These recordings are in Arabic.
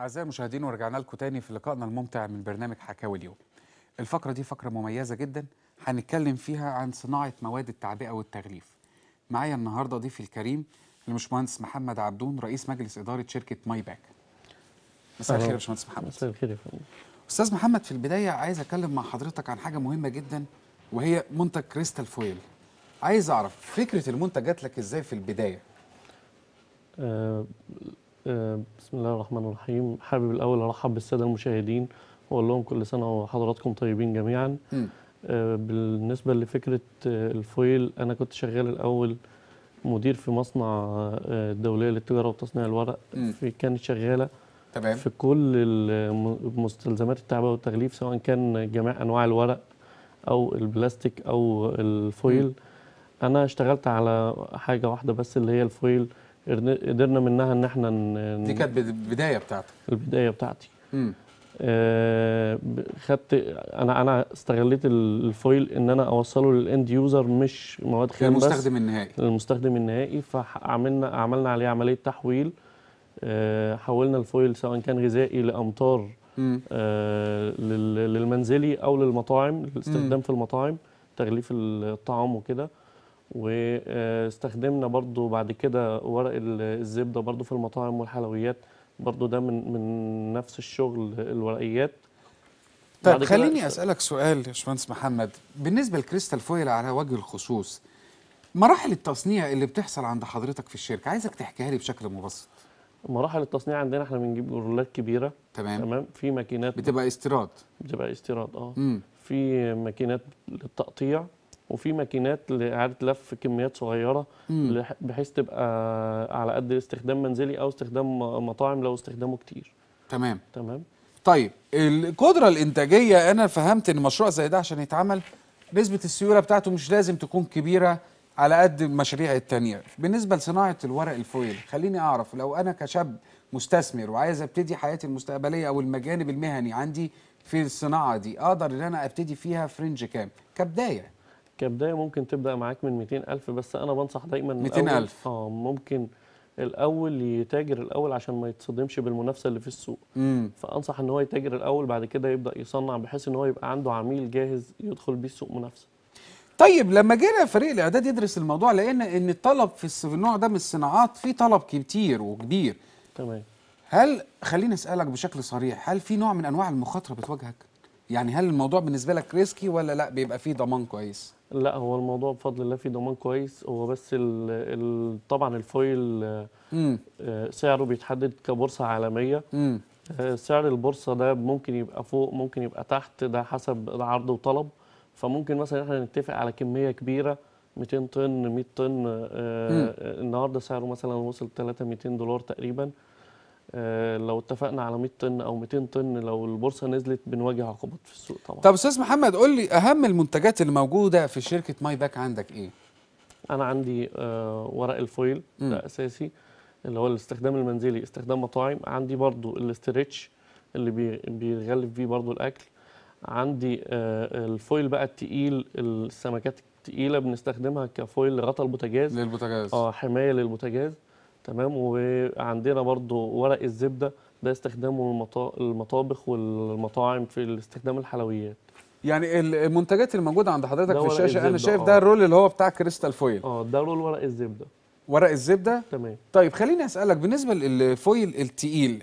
أعزائي المشاهدين ورجعنا لكم تاني في لقائنا الممتع من برنامج حكاوي اليوم. الفقرة دي فقرة مميزة جدا هنتكلم فيها عن صناعة مواد التعبئة والتغليف. معايا النهارده ضيفي الكريم المشمهندس محمد عبدون رئيس مجلس إدارة شركة ماي باك. مساء الخير يا باشمهندس محمد. مساء الخير يا فندم. أستاذ محمد في البداية عايز أتكلم مع حضرتك عن حاجة مهمة جدا وهي منتج كريستال فويل. عايز أعرف فكرة المنتج جات لك إزاي في البداية؟ أه آه، بسم الله الرحمن الرحيم حابب الأول أرحب بالسادة المشاهدين وأقول لهم كل سنة وحضراتكم طيبين جميعا م. آه، بالنسبة لفكرة آه، الفويل أنا كنت شغال الأول مدير في مصنع الدولية للتجارة وتصنيع الورق م. في كانت شغالة تمام. في كل مستلزمات التعبئة والتغليف سواء كان جميع أنواع الورق أو البلاستيك أو الفويل م. أنا اشتغلت على حاجة واحدة بس اللي هي الفويل قدرنا منها ان احنا ن... دي كانت البدايه بتاعتك البدايه بتاعتي امم آه خدت انا انا استغليت الفويل ان انا اوصله للاند يوزر مش مواد خام بس للمستخدم النهائي للمستخدم النهائي فعملنا عملنا عليه عمليه تحويل آه حولنا الفويل سواء كان غذائي لامطار آه للمنزلي او للمطاعم الاستخدام في المطاعم تغليف الطعام وكده واستخدمنا برضو بعد كده ورق الزبدة برضو في المطاعم والحلويات برضو ده من, من نفس الشغل الورقيات طيب خليني أسألك سؤال يا شمهندس محمد بالنسبة لكريستال فويل على وجه الخصوص مراحل التصنيع اللي بتحصل عند حضرتك في الشركة عايزك تحكيها لي بشكل مبسط مراحل التصنيع عندنا احنا بنجيب رولات كبيره تمام تمام في ماكينات بتبقى استيراد بتبقى استيراد اه في ماكينات للتقطيع وفي ماكينات لاعاده لف كميات صغيره بحيث تبقى على قد استخدام منزلي او استخدام مطاعم لو استخدامه كتير تمام تمام طيب القدره الانتاجيه انا فهمت ان مشروع زي ده عشان يتعمل نسبه السيوله بتاعته مش لازم تكون كبيره على قد المشاريع التانية بالنسبه لصناعه الورق الفويل خليني اعرف لو انا كشاب مستثمر وعايز ابتدي حياتي المستقبليه او المجانب المهني عندي في الصناعه دي اقدر ان انا ابتدي فيها فرنج كام كبدايه كبدايه ممكن تبدا معاك من 200000 بس انا بنصح دايما 200000 اه ممكن الاول يتاجر الاول عشان ما يتصدمش بالمنافسه اللي في السوق مم. فانصح ان هو يتاجر الاول بعد كده يبدا يصنع بحيث ان هو يبقى عنده عميل جاهز يدخل بيه السوق منافسه طيب لما جينا فريق الاعداد يدرس الموضوع لقينا ان الطلب في النوع ده من الصناعات في طلب كتير وكبير تمام هل خليني اسالك بشكل صريح هل في نوع من انواع المخاطره بتواجهك يعني هل الموضوع بالنسبه لك ريسكي ولا لا بيبقى فيه ضمان كويس لا هو الموضوع بفضل الله فيه ضمان كويس هو بس الـ الـ طبعا الفويل مم. آه، سعره بيتحدد كبورصه عالميه مم. آه، سعر البورصه ده ممكن يبقى فوق ممكن يبقى تحت ده حسب عرض وطلب فممكن مثلا احنا نتفق على كميه كبيره 200 طن 100 طن آه، النهارده سعره مثلا وصل 3 200 دولار تقريبا آه، لو اتفقنا على 100 طن او 200 طن لو البورصه نزلت بنواجه عقوبات في السوق طبعا طب استاذ محمد قول لي اهم المنتجات اللي موجوده في شركه ماي باك عندك ايه انا عندي آه، ورق الفويل م. ده اساسي اللي هو الاستخدام المنزلي استخدام مطاعم عندي برضو الاستريتش اللي بيغلف بيه برضو الاكل عندي آه، الفويل بقى التقيل السمكات التقيله بنستخدمها كفويل لغطا البوتاجاز للبوتاجاز اه حمايه للبوتاجاز تمام وعندنا برضو ورق الزبده ده استخدامه المطابخ والمطاعم في استخدام الحلويات يعني المنتجات الموجوده عند حضرتك في الشاشه انا شايف آه. ده الرول اللي هو بتاع كريستال فويل اه ده رول ورق الزبده ورق الزبده تمام طيب خليني اسالك بالنسبه للفويل التقيل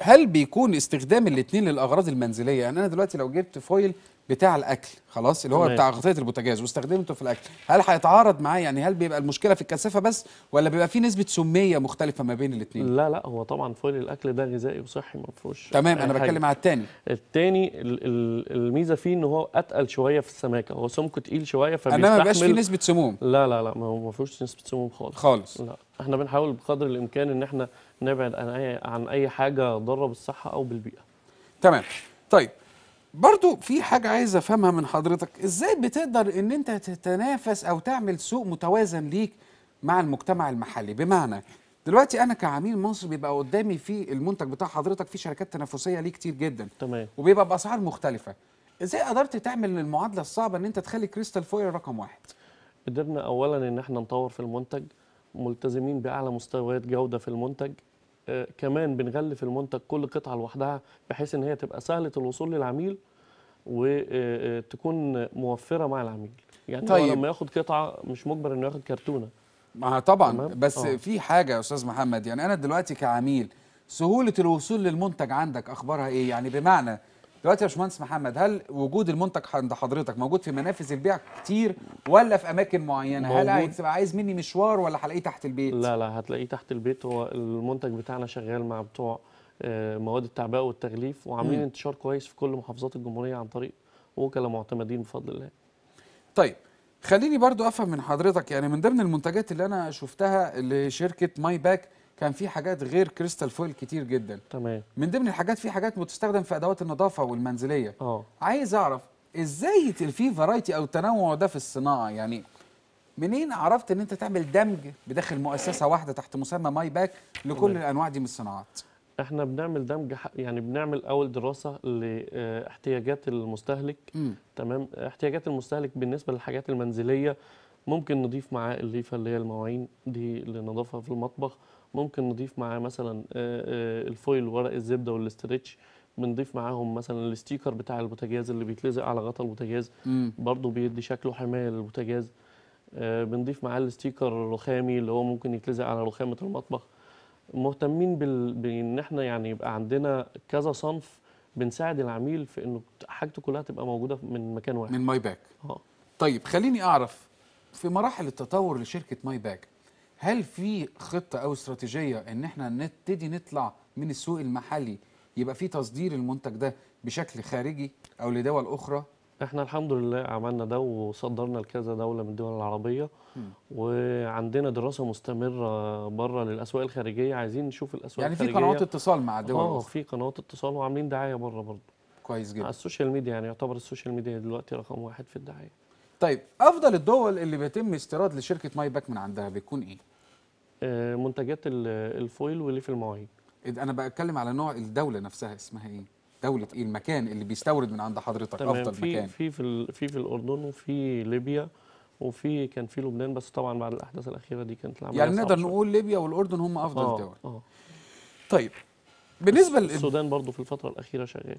هل بيكون استخدام الاثنين للاغراض المنزليه يعني انا دلوقتي لو جبت فويل بتاع الاكل خلاص اللي هو بتاع غطيه البوتاجاز واستخدمته في الاكل هل هيتعارض معاه يعني هل بيبقى المشكله في الكثافه بس ولا بيبقى في نسبه سميه مختلفه ما بين الاثنين لا لا هو طبعا فويل الاكل ده غذائي وصحي ما فيهوش تمام انا بتكلم على الثاني الثاني الميزه فيه ان هو اتقل شويه في السماكه هو سمكه تقيل شويه فبيستحمل انا ما بيبقاش فيه نسبه سموم لا لا لا ما هو ما فيهوش نسبه سموم خالص خالص لا احنا بنحاول بقدر الامكان ان احنا نبعد عن اي عن اي حاجه ضاره بالصحه او بالبيئه تمام طيب برضو في حاجة عايز أفهمها من حضرتك إزاي بتقدر إن أنت تتنافس أو تعمل سوق متوازن ليك مع المجتمع المحلي بمعنى دلوقتي انا كعميل مصري بيبقى قدامي في المنتج بتاع حضرتك في شركات تنافسيه ليه كتير جدا تمام وبيبقى باسعار مختلفه ازاي قدرت تعمل المعادله الصعبه ان انت تخلي كريستال فويل رقم واحد قدرنا اولا ان احنا نطور في المنتج ملتزمين باعلى مستويات جوده في المنتج آه، كمان بنغلف المنتج كل قطعه لوحدها بحيث ان هي تبقى سهله الوصول للعميل وتكون آه، آه، موفره مع العميل يعني طيب. هو لما ياخد قطعه مش مجبر انه ياخد كرتونه ما طبعا تمام؟ بس أوه. في حاجه يا استاذ محمد يعني انا دلوقتي كعميل سهوله الوصول للمنتج عندك اخبارها ايه يعني بمعنى دلوقتي يا باشمهندس محمد هل وجود المنتج عند حضرتك موجود في منافذ البيع كتير ولا في اماكن معينه موجود. هل هتبقى عايز مني مشوار ولا هلاقيه تحت البيت لا لا هتلاقيه تحت البيت هو المنتج بتاعنا شغال مع بتوع آه، مواد التعبئه والتغليف وعاملين انتشار كويس في كل محافظات الجمهوريه عن طريق وكلاء معتمدين بفضل الله طيب خليني برضو افهم من حضرتك يعني من ضمن المنتجات اللي انا شفتها لشركه ماي باك كان في حاجات غير كريستال فويل كتير جدا تمام من ضمن الحاجات في حاجات بتستخدم في ادوات النظافه والمنزليه اه عايز اعرف ازاي في فرايتي او تنوع ده في الصناعه يعني منين عرفت ان انت تعمل دمج بداخل مؤسسه واحده تحت مسمى ماي باك لكل تمام. الانواع دي من الصناعات احنا بنعمل دمج يعني بنعمل اول دراسه لاحتياجات آه، المستهلك م. تمام احتياجات المستهلك بالنسبه للحاجات المنزليه ممكن نضيف معاه الليفه اللي هي المواعين دي للنظافه في المطبخ ممكن نضيف معاه مثلا آه، آه، الفويل ورق الزبده والاسترتش بنضيف معاهم مثلا الاستيكر بتاع البوتاجاز اللي بيتلزق على غطا البوتاجاز برضه بيدي شكله حمايه للبوتاجاز آه، بنضيف معاه الاستيكر الرخامي اللي هو ممكن يتلزق على رخامه المطبخ مهتمين بال... بان احنا يعني يبقى عندنا كذا صنف بنساعد العميل في انه حاجته كلها تبقى موجوده من مكان واحد من ماي باك اه طيب خليني اعرف في مراحل التطور لشركه ماي باك هل في خطه او استراتيجيه ان احنا نبتدي نطلع من السوق المحلي يبقى في تصدير المنتج ده بشكل خارجي او لدول اخرى احنا الحمد لله عملنا ده وصدرنا لكذا دوله من الدول العربيه م. وعندنا دراسه مستمره بره للاسواق الخارجيه عايزين نشوف الاسواق يعني الخارجيه يعني في قنوات اتصال مع الدول اه في قنوات اتصال وعاملين دعايه بره برضه كويس جدا على السوشيال ميديا يعني يعتبر السوشيال ميديا دلوقتي رقم واحد في الدعايه طيب افضل الدول اللي بيتم استيراد لشركه ماي باك من عندها بيكون ايه آه، منتجات الفويل واللي في المواعيد انا بتكلم على نوع الدوله نفسها اسمها ايه دوله ايه المكان اللي بيستورد من عند حضرتك تمام افضل في مكان في في في في الاردن وفي ليبيا وفي كان في لبنان بس طبعا بعد الاحداث الاخيره دي كانت العمليه يعني نقدر نقول ليبيا والاردن هم افضل آه دول آه. طيب بالنسبه لل السودان برضو في الفتره الاخيره شغال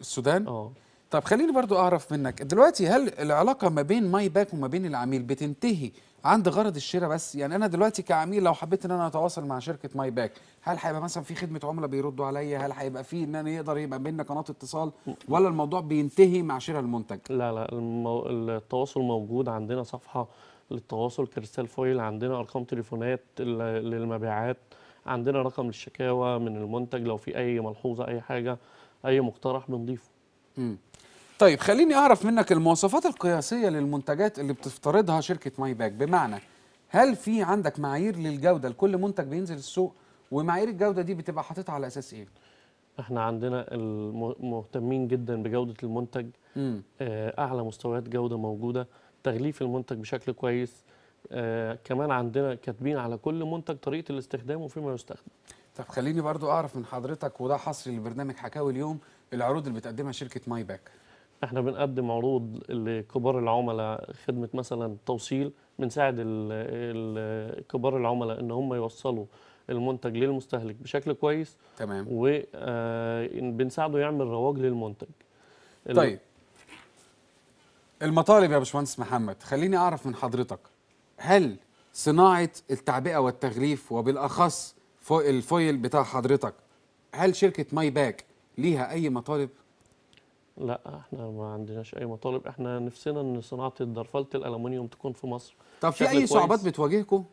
السودان اه طب خليني برضو اعرف منك دلوقتي هل العلاقه ما بين ماي باك وما بين العميل بتنتهي عند غرض الشراء بس يعني انا دلوقتي كعميل لو حبيت ان انا اتواصل مع شركه ماي باك هل هيبقى مثلا في خدمه عملاء بيردوا عليا هل هيبقى في ان انا يقدر يبقى بيننا قناه اتصال ولا الموضوع بينتهي مع شراء المنتج لا لا المو... التواصل موجود عندنا صفحه للتواصل كريستال فويل عندنا ارقام تليفونات للمبيعات عندنا رقم للشكاوى من المنتج لو في اي ملحوظه اي حاجه اي مقترح بنضيفه طيب خليني اعرف منك المواصفات القياسيه للمنتجات اللي بتفترضها شركه ماي باك بمعنى هل في عندك معايير للجوده لكل منتج بينزل السوق ومعايير الجوده دي بتبقى حاططها على اساس ايه احنا عندنا مهتمين جدا بجوده المنتج مم. آه، اعلى مستويات جوده موجوده تغليف المنتج بشكل كويس آه كمان عندنا كاتبين على كل منتج طريقه الاستخدام وفيما يستخدم طب خليني برضو اعرف من حضرتك وده حصري لبرنامج حكاوي اليوم العروض اللي بتقدمها شركه ماي باك احنا بنقدم عروض لكبار العملاء خدمه مثلا توصيل بنساعد كبار العملاء ان هم يوصلوا المنتج للمستهلك بشكل كويس تمام وبنساعده آه، يعمل رواج للمنتج طيب المطالب يا باشمهندس محمد خليني اعرف من حضرتك هل صناعه التعبئه والتغليف وبالاخص الفويل بتاع حضرتك هل شركه ماي باك ليها اي مطالب لا احنا ما عندناش اي مطالب احنا نفسنا ان صناعه الدرفلت الالومنيوم تكون في مصر طب في اي صعوبات بتواجهكم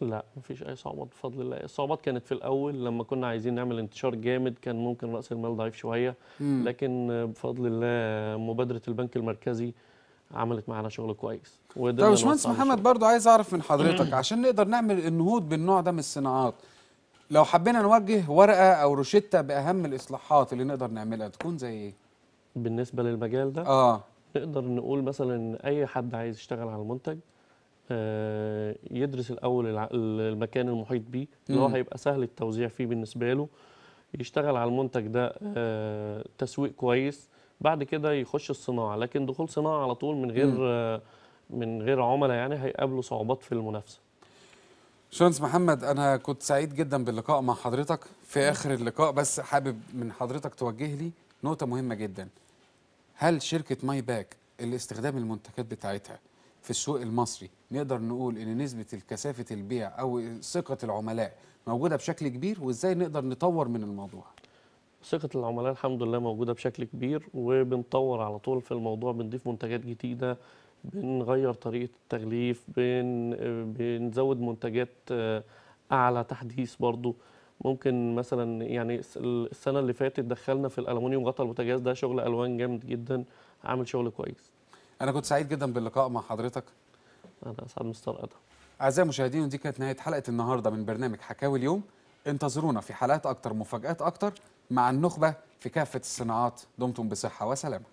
لا مفيش اي صعوبات بفضل الله الصعوبات كانت في الاول لما كنا عايزين نعمل انتشار جامد كان ممكن راس المال ضعيف شويه مم. لكن بفضل الله مبادره البنك المركزي عملت معانا شغل كويس وده طب باشمهندس محمد برضو عايز اعرف من حضرتك عشان نقدر نعمل النهوض بالنوع ده من الصناعات لو حبينا نوجه ورقه او روشته باهم الاصلاحات اللي نقدر نعملها تكون زي ايه بالنسبه للمجال ده اه نقدر نقول مثلا ان اي حد عايز يشتغل على المنتج آه يدرس الاول المكان المحيط بيه اللي هو هيبقى سهل التوزيع فيه بالنسبه له يشتغل على المنتج ده آه تسويق كويس بعد كده يخش الصناعه لكن دخول صناعه على طول من غير آه من غير عملاء يعني هيقابلوا صعوبات في المنافسه شونس محمد انا كنت سعيد جدا باللقاء مع حضرتك في اخر اللقاء بس حابب من حضرتك توجه لي نقطه مهمه جدا هل شركه ماي باك الاستخدام المنتجات بتاعتها في السوق المصري نقدر نقول ان نسبه الكثافه البيع او ثقه العملاء موجوده بشكل كبير وازاي نقدر نطور من الموضوع ثقة العملاء الحمد لله موجودة بشكل كبير وبنطور على طول في الموضوع بنضيف منتجات جديدة بنغير طريقة التغليف بن... بنزود منتجات آه، أعلى تحديث برضو ممكن مثلا يعني السنه اللي فاتت دخلنا في الالومنيوم غطا البوتاجاز ده شغل الوان جامد جدا عامل شغل كويس انا كنت سعيد جدا باللقاء مع حضرتك انا اسعد مستر ادهم اعزائي المشاهدين ودي كانت نهايه حلقه النهارده من برنامج حكاوي اليوم انتظرونا في حلقات اكتر مفاجات اكتر مع النخبه في كافه الصناعات دمتم بصحه وسلامه